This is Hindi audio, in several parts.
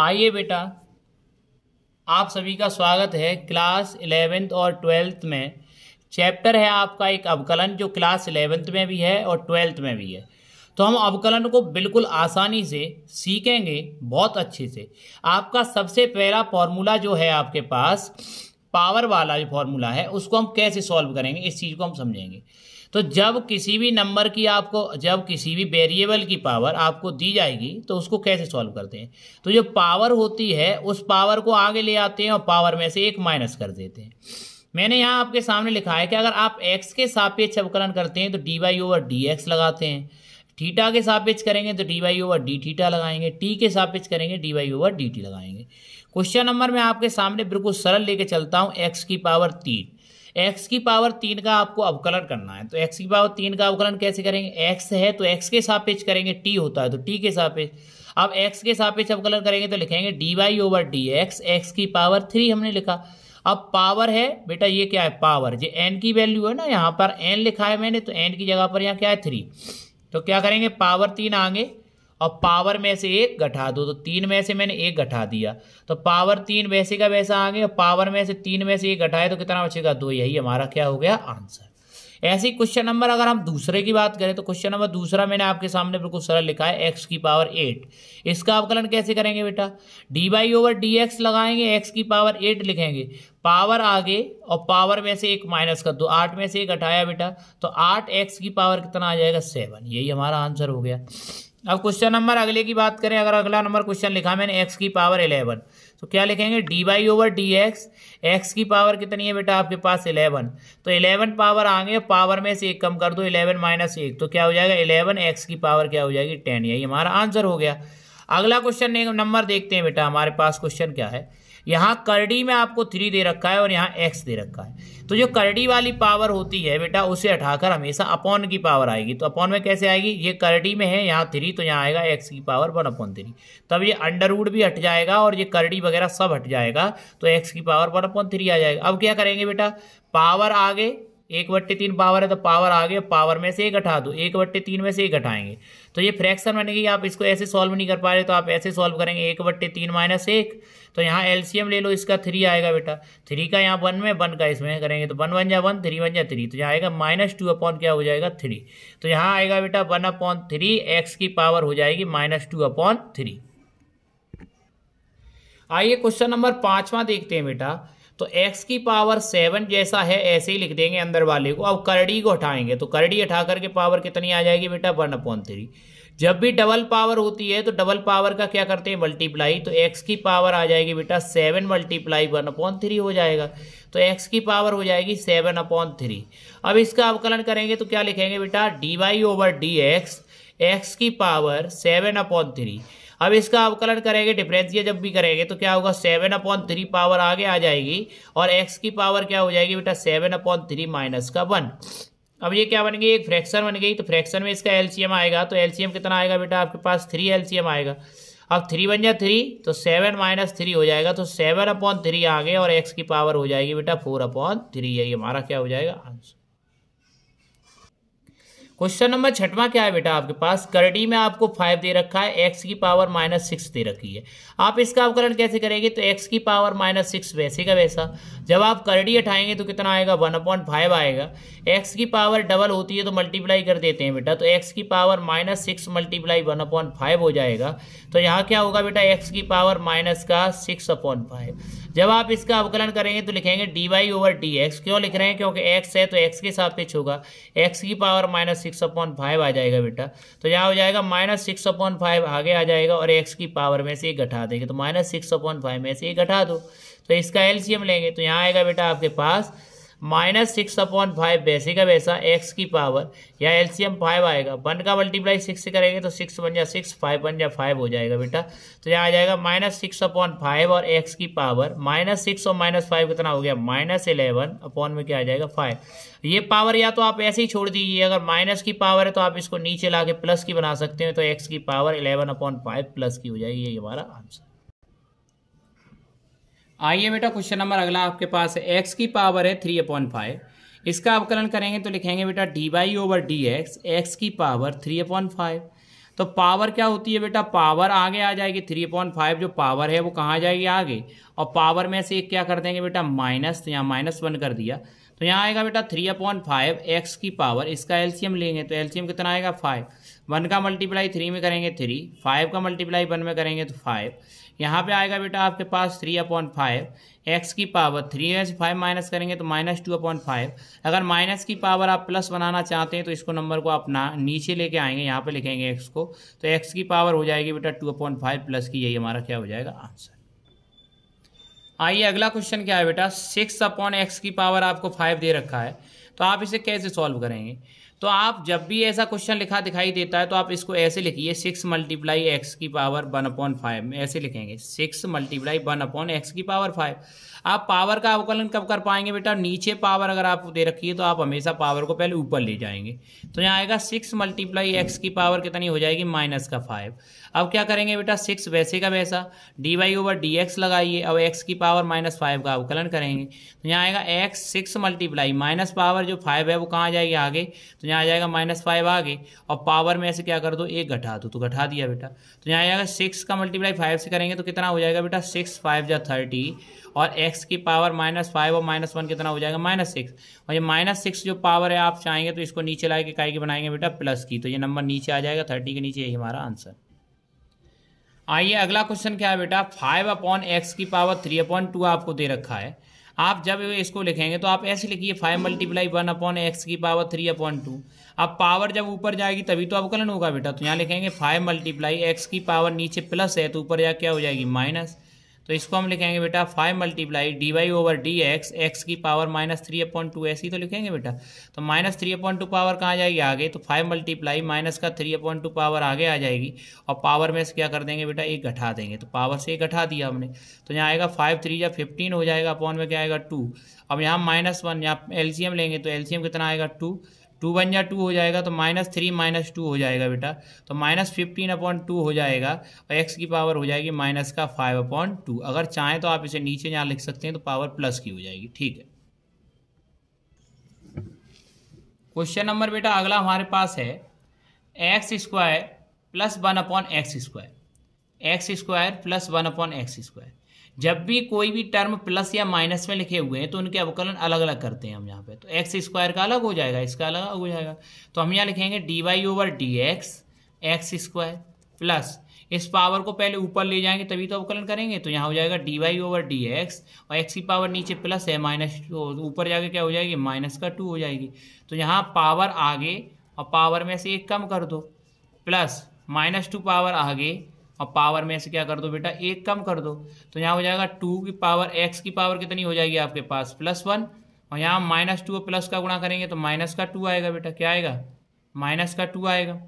आइए बेटा आप सभी का स्वागत है क्लास इलेवेंथ और ट्वेल्थ में चैप्टर है आपका एक अवकलन जो क्लास इलेवेंथ में भी है और ट्वेल्थ में भी है तो हम अवकलन को बिल्कुल आसानी से सीखेंगे बहुत अच्छे से आपका सबसे पहला फॉर्मूला जो है आपके पास पावर वाला जो फॉर्मूला है उसको हम कैसे सॉल्व करेंगे इस चीज़ को हम समझेंगे तो जब किसी भी नंबर की आपको जब किसी भी वेरिएबल की पावर आपको दी जाएगी तो उसको कैसे सॉल्व करते हैं तो जो पावर होती है उस पावर को आगे ले आते हैं और पावर में से एक माइनस कर देते हैं मैंने यहाँ आपके सामने लिखा है कि अगर आप एक्स के सापेक्ष अवकलन करते हैं तो d y over d x लगाते हैं थीटा के सापेक्ष करेंगे तो d y over d theta लगाएंगे टी के सापेक्ष करेंगे d y over d t लगाएंगे क्वेश्चन नंबर मैं आपके सामने बिल्कुल सरल लेके चलता हूँ एक्स की पावर तीन एक्स की पावर तीन का आपको अवकलन करना है तो एक्स की पावर तीन का अवकलन कैसे करेंगे एक्स है तो एक्स के सापेक्ष करेंगे टी होता है तो टी के सापेक्ष अब एक्स के सापेक्ष अवकलन करेंगे तो लिखेंगे d y over d x x की पावर थ्री हमने लिखा अब पावर है बेटा ये क्या है पावर जो एन की वैल्यू है ना यहाँ पर एन लिखा है मैंने तो एन की जगह पर यहाँ क्या है थ्री तो क्या करेंगे पावर तीन आगे और पावर में से एक घटा दो तो तीन में से मैंने एक घटा दिया तो पावर तीन वैसे का वैसा आ गया पावर में से तीन में से एक घटाए तो कितना बचेगा दो यही हमारा क्या हो गया आंसर ऐसे ही क्वेश्चन नंबर अगर हम दूसरे की बात करें तो क्वेश्चन नंबर दूसरा मैंने आपके सामने बिल्कुल सरल लिखा है एक्स की पावर एट इसका अवकलन कैसे करेंगे बेटा d by over d x लगाएंगे एक्स की पावर एट लिखेंगे पावर आगे और पावर में से एक माइनस कर दो आठ में से एक हटाया बेटा तो आठ एक्स की पावर कितना आ जाएगा सेवन यही हमारा आंसर हो गया अब क्वेश्चन नंबर अगले की बात करें अगर अगला नंबर क्वेश्चन लिखा मैंने एक्स की पावर इलेवन तो क्या लिखेंगे d y over d x x की पावर कितनी है बेटा आपके पास इलेवन तो इलेवन पावर आगे पावर में से एक कम कर दो इलेवन माइनस एक तो क्या हो जाएगा इलेवन एक्स की पावर क्या हो जाएगी टेन यही हमारा आंसर हो गया अगला क्वेश्चन नंबर देखते हैं बेटा हमारे पास क्वेश्चन क्या है यहाँ करडी में आपको थ्री दे रखा है और यहाँ एक्स दे रखा है तो जो करडी वाली पावर होती है बेटा उसे हटाकर हमेशा अपॉन की पावर आएगी तो अपॉन में कैसे आएगी ये करडी में है यहाँ थ्री तो यहाँ आएगा एक्स की पावर वन अपॉन थ्री तब ये अंडरवुड भी हट जाएगा और ये करडी वगैरह सब हट जाएगा तो एक्स की पावर वन अपॉन थ्री आ जाएगा अब क्या करेंगे बेटा पावर आगे एक बट्टे तीन पावर है तो पावर आगे पावर में से एक हटा दो एक बट्टे तीन में से एक हटाएंगे तो ये फ्रैक्शन बनेगी आप इसको ऐसे सॉल्व नहीं कर पा रहे तो आप ऐसे सॉल्व करेंगे एक बट्टे तीन माइनस एक तो यहाँ एलसीएम ले लो इसका थ्री आएगा बेटा थ्री का यहाँ वन में वन का इसमें करेंगे तो वन वन जा वन थ्री वन जा थ्री तो यहाँ आएगा माइनस टू अपॉन क्या हो जाएगा थ्री तो यहाँ आएगा बेटा वन अपॉन थ्री एक्स की पावर हो जाएगी माइनस टू अपॉन थ्री आइए क्वेश्चन नंबर पाँचवा देखते हैं बेटा तो x की पावर सेवन जैसा है ऐसे ही लिख देंगे अंदर वाले को अब करडी को हटाएंगे तो करडी हटा करके पावर कितनी आ जाएगी बेटा वन अपॉन थ्री जब भी डबल पावर होती है तो डबल पावर का क्या करते हैं मल्टीप्लाई तो एक्स की पावर आ जाएगी बेटा seven multiply one upon three हो जाएगा तो एक्स की पावर हो जाएगी सेवन अपॉन थ्री अब इसका अवकलन करेंगे तो क्या लिखेंगे बेटा d y over d x x की पावर सेवन अपॉन थ्री अब इसका अवकलन करेंगे डिफ्रेंसिया जब भी करेंगे तो क्या होगा सेवन अपॉन थ्री पावर आगे आ जाएगी और एक्स की पावर क्या हो जाएगी बेटा सेवन अपॉन थ्री माइनस का वन अब ये क्या बन गई एक फ्रैक्शन बन गई तो फ्रैक्शन में इसका एलसीएम आएगा तो एलसीएम कितना आएगा बेटा आपके पास थ्री एलसीएम आएगा अब थ्री बन जाए थ्री तो सेवन माइनस थ्री हो जाएगा तो सेवन अपॉन थ्री आ गए और एक्स की पावर हो जाएगी बेटा फोर अपॉन थ्री यही हमारा क्या हो जाएगा आंसर क्वेश्चन नंबर छठवा क्या है बेटा आपके पास करडी में आपको फाइव दे रखा है एक्स की पावर माइनस सिक्स दे रखी है आप इसका अवकरण कैसे करेंगे तो एक्स की पावर माइनस सिक्स वैसे का वैसा जब आप करडी हटाएंगे तो कितना आएगा वन पॉइंट फाइव आएगा एक्स की पावर डबल होती है तो मल्टीप्लाई कर देते हैं बेटा तो एक्स की power minus six multiply one upon five हो जाएगा तो यहाँ क्या होगा बेटा एक्स की पावर माइनस का सिक्स अपॉइंट फाइव जब आप इसका अवकलन करेंगे तो लिखेंगे d y over d x क्यों लिख रहे हैं क्योंकि एक्स है तो एक्स के सापेक्ष होगा एक्स की power minus six upon five आ जाएगा बेटा तो यहाँ हो जाएगा माइनस सिक्स अपॉइंट फाइव आगे आ जाएगा और एक्स की पावर में से ये घटा देंगे तो माइनस सिक्स अपॉइंट फाइव में से ये घटा दो तो इसका एलसीएम लेंगे तो यहाँ आएगा बेटा आपके पास माइनस सिक्स अपॉन फाइव वैसे का वैसा एक्स की पावर या एलसीएम फाइव आएगा वन का मल्टीप्लाई सिक्स से करेंगे तो सिक्स बन या सिक्स फाइव बन या फाइव हो जाएगा बेटा तो यहाँ आ जाएगा माइनस सिक्स अपॉन फाइव और एक्स की पावर माइनस सिक्स और माइनस फाइव कितना हो गया माइनस इलेवन अपॉन में क्या आ जाएगा फाइव ये पावर या तो आप ऐसे ही छोड़ दीजिए अगर माइनस की पावर है तो आप इसको नीचे ला के प्लस की बना सकते हैं तो एक्स की power eleven upon five plus की हो जाएगी ये हमारा आंसर आइए बेटा क्वेश्चन नंबर अगला आपके पास है एक्स की पावर है थ्री अपॉन फाइव इसका अवकलन करेंगे तो लिखेंगे बेटा d y over d x x की पावर थ्री अपॉन फाइव तो पावर क्या होती है बेटा पावर आगे आ जाएगी थ्री अपॉन फाइव जो पावर है वो कहाँ आ जाएगी आगे और पावर में से एक क्या कर देंगे बेटा माइनस तो यहाँ माइनस वन कर दिया तो यहाँ आएगा बेटा थ्री अपॉन फाइव एक्स की पावर इसका एल्शियम लेंगे तो एल्शियम कितना आएगा फाइव वन का मल्टीप्लाई थ्री में करेंगे थ्री फाइव का मल्टीप्लाई वन में करेंगे तो फाइव यहाँ पे आएगा बेटा आपके पास थ्री अपॉइंट फाइव एक्स की पावर थ्री में से फाइव माइनस करेंगे तो माइनस टू अपॉइंट फाइव अगर माइनस की पावर आप प्लस बनाना चाहते हैं तो इसको नंबर को आप ना नीचे लेके आएंगे यहाँ पे लिखेंगे एक्स को तो एक्स की पावर हो जाएगी बेटा टू अपॉइंट फाइव प्लस की यही हमारा क्या हो जाएगा आंसर आइए अगला क्वेश्चन क्या है बेटा सिक्स अपॉन एक्स की पावर आपको फाइव दे रखा है तो आप इसे कैसे सॉल्व करेंगे तो आप जब भी ऐसा क्वेश्चन लिखा दिखाई देता है तो आप इसको ऐसे लिखिए सिक्स मल्टीप्लाई एक्स की पावर वन अपॉन फाइव ऐसे लिखेंगे six multiply one upon x की पावर फाइव आप पावर का अवकलन कब कर पाएंगे बेटा नीचे पावर अगर आप दे रखिए तो आप हमेशा पावर को पहले ऊपर ले जाएंगे तो यहाँ आएगा सिक्स मल्टीप्लाई एक्स की पावर कितनी हो जाएगी माइनस का फाइव अब क्या करेंगे बेटा सिक्स वैसे का वैसा d y over d x लगाइए अब एक्स की पावर माइनस फाइव का अवकलन करेंगे तो यहाँ आएगा x six multiply minus power जो फाइव है वो कहाँ जाएगी आगे तो तो यहाँ आ जाएगा माइनस फाइव आगे और पावर में ऐसे क्या कर दो एक घटा दो तो घटा दिया बेटा तो यहाँ आ जाएगा सिक्स का मल्टीप्लाई फाइव से करेंगे तो कितना हो जाएगा बेटा सिक्स फाइव या थर्टी और एक्स की पावर माइनस फाइव और माइनस वन कितना हो जाएगा माइनस सिक्स और ये माइनस सिक्स जो पावर है आप चाहेंगे तो इसको नीचे ला के काय की बनाएंगे बेटा प्लस की तो ये नंबर नीचे आ जाएगा थर्टी के नीचे यही हमारा आंसर आइए अगला क्वेश्चन क्या है बेटा फाइव अपॉन एक्स की पावर थ्री अपॉन टू आपको दे रखा है आप जब इसको लिखेंगे तो आप ऐसे लिखिए five multiply one upon x की पावर थ्री अपॉन टू अब पावर जब ऊपर जाएगी तभी तो अवकलन होगा बेटा तो यहाँ लिखेंगे फाइव मल्टीप्लाई एक्स की पावर नीचे प्लस है तो ऊपर जाकर क्या हो जाएगी माइनस तो इसको हम लिखेंगे बेटा five multiply d y over d x x की power minus three upon two ऐसी तो लिखेंगे बेटा तो minus three upon two power कहाँ जाएगी आगे तो फाइव मल्टीप्लाई माइनस का थ्री अपॉइंट टू पावर आगे आ जाएगी और पावर में से क्या कर देंगे बेटा एक घटा देंगे तो पावर से एक घटा दिया हमने तो यहाँ आएगा फाइव थ्री या फिफ्टीन हो जाएगा अपॉन में क्या आएगा टू अब यहाँ माइनस वन यहाँ एल लेंगे तो एल कितना आएगा टू टू बन जा टू हो जाएगा तो माइनस थ्री माइनस टू हो जाएगा बेटा तो माइनस फिफ्टीन अपॉइंट टू हो जाएगा और एक्स की पावर हो जाएगी माइनस का फाइव अपॉइंट टू अगर चाहें तो आप इसे नीचे यहाँ लिख सकते हैं तो पावर प्लस की हो जाएगी ठीक है क्वेश्चन नंबर बेटा अगला हमारे पास है x square plus one upon x square x square plus one upon x square जब भी कोई भी टर्म प्लस या माइनस में लिखे हुए हैं तो उनके अवकलन अलग अलग करते हैं हम यहाँ पे तो एक्स स्क्वायर का अलग हो जाएगा इसका अलग हो जाएगा तो हम यहाँ लिखेंगे d y over d x x square plus इस पावर को पहले ऊपर ले जाएंगे तभी तो अवकलन करेंगे तो यहाँ हो जाएगा d y over d x और एक्स की पावर नीचे प्लस है माइनस तो ऊपर जाके क्या हो जाएगी माइनस का टू हो जाएगी तो यहाँ पावर आगे और पावर में से एक कम कर दो प्लस माइनस टू पावर आगे और पावर में से क्या कर दो बेटा एक कम कर दो तो यहाँ हो जाएगा टू की पावर एक्स की पावर कितनी हो जाएगी आपके पास प्लस वन और यहाँ माइनस टू और प्लस का गुणा करेंगे तो माइनस का टू आएगा बेटा क्या आएगा माइनस का टू आएगा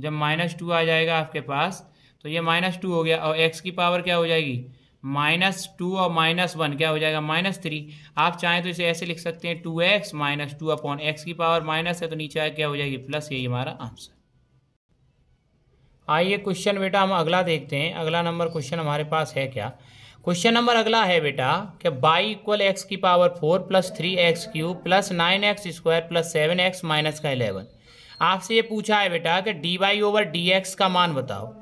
जब माइनस टू आ जाएगा आपके पास तो ये माइनस टू हो गया और एक्स की पावर क्या हो जाएगी माइनस टू और माइनस वन क्या हो जाएगा माइनस थ्री आप चाहें तो इसे ऐसे लिख सकते हैं two x minus two upon x की पावर माइनस है तो नीचे क्या हो जाएगी प्लस यही हमारा आंसर आइए क्वेश्चन बेटा हम अगला देखते हैं अगला नंबर क्वेश्चन हमारे पास है क्या क्वेश्चन नंबर अगला है बेटा कि बाई इक्वल एक्स की power four plus three x cube plus nine x square plus seven x minus का इलेवन आपसे ये पूछा है बेटा कि d y over d x का मान बताओ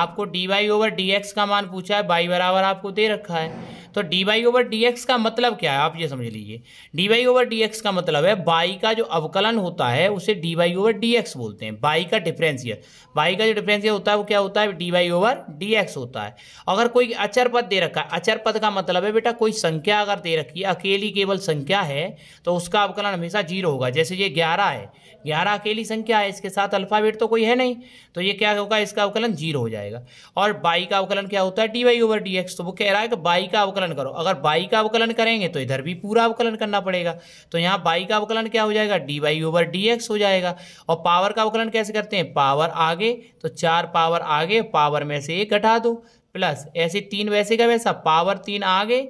आपको d y over d x का मान पूछा है बाई बराबर आपको दे रखा है तो d y over d x का मतलब क्या है आप ये समझ लीजिए d y over d x का मतलब है बाई का जो अवकलन होता है उसे d y over d x बोलते हैं बाई का डिफरेंशियल बाई का जो डिफरेंशियल होता है वो क्या होता है d y over d x होता है अगर कोई अचर पद दे रखा है अचर पद का मतलब है बेटा कोई संख्या अगर दे रखी है अकेली केवल संख्या है तो उसका अवकलन हमेशा जीरो होगा जैसे ये ग्यारह है ग्यारह अकेली संख्या है इसके साथ अल्फ़ाबेट तो कोई है नहीं तो ये क्या होगा इसका अवकलन जीरो हो जाएगा और बाई का अवकलन क्या होता है d y over d x तो वो कह रहा है कि बाई का अवकलन अवकलन करो अगर बाई का अवकलन करेंगे तो इधर भी पूरा अवकलन करना पड़ेगा तो यहाँ बाई का अवकलन क्या हो जाएगा d by over d x हो जाएगा और पावर का अवकलन कैसे करते हैं पावर आगे तो चार पावर आगे पावर में से एक घटा दो प्लस ऐसे तीन वैसे का वैसा पावर तीन आगे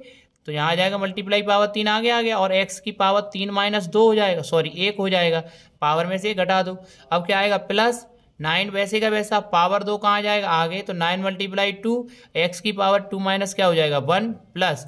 तो यहाँ आ जाएगा मल्टीप्लाई पावर तीन आगे आ गया और एक्स की पावर तीन माइनस दो हो जाएगा सॉरी एक हो जाएगा पावर में से घटा दो अब क्या आएगा प्लस नाइन वैसे का वैसा पावर दो कहाँ जाएगा आगे तो नाइन मल्टीप्लाई टू एक्स की पावर टू माइनस क्या हो जाएगा वन प्लस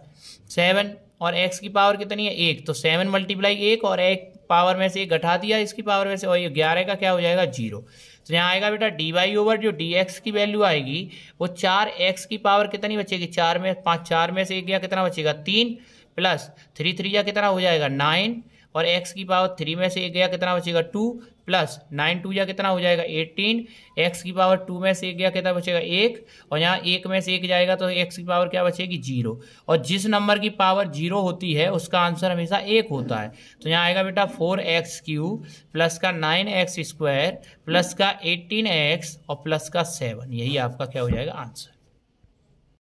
सेवन और एक्स की पावर कितनी है एक तो सेवन मल्टीप्लाई एक और एक पावर में से एक घटा दिया इसकी पावर में से और ये ग्यारह का क्या हो जाएगा जीरो तो यहाँ आएगा बेटा डी वाई ओवर जो डी एक्स की वैल्यू आएगी वो चार एक्स की पावर कितनी बचेगी चार में पाँच चार में से एक गया कितना बचेगा तीन प्लस थ्री थ्री या कितना हो जाएगा नाइन और एक्स की पावर थ्री में से एक गया कितना बचेगा टू प्लस नाइन टू या कितना हो जाएगा एटीन एक्स की पावर टू में से एक गया कितना बचेगा एक और यहाँ एक में से एक जाएगा तो एक्स की पावर क्या बचेगी जीरो और जिस नंबर की पावर जीरो होती है उसका आंसर हमेशा एक होता है तो यहाँ आएगा बेटा फोर एक्स क्यू प्लस का नाइन एक्स स्क्वायर प्लस का एटीन एक्स और प्लस का सेवन यही आपका क्या हो जाएगा आंसर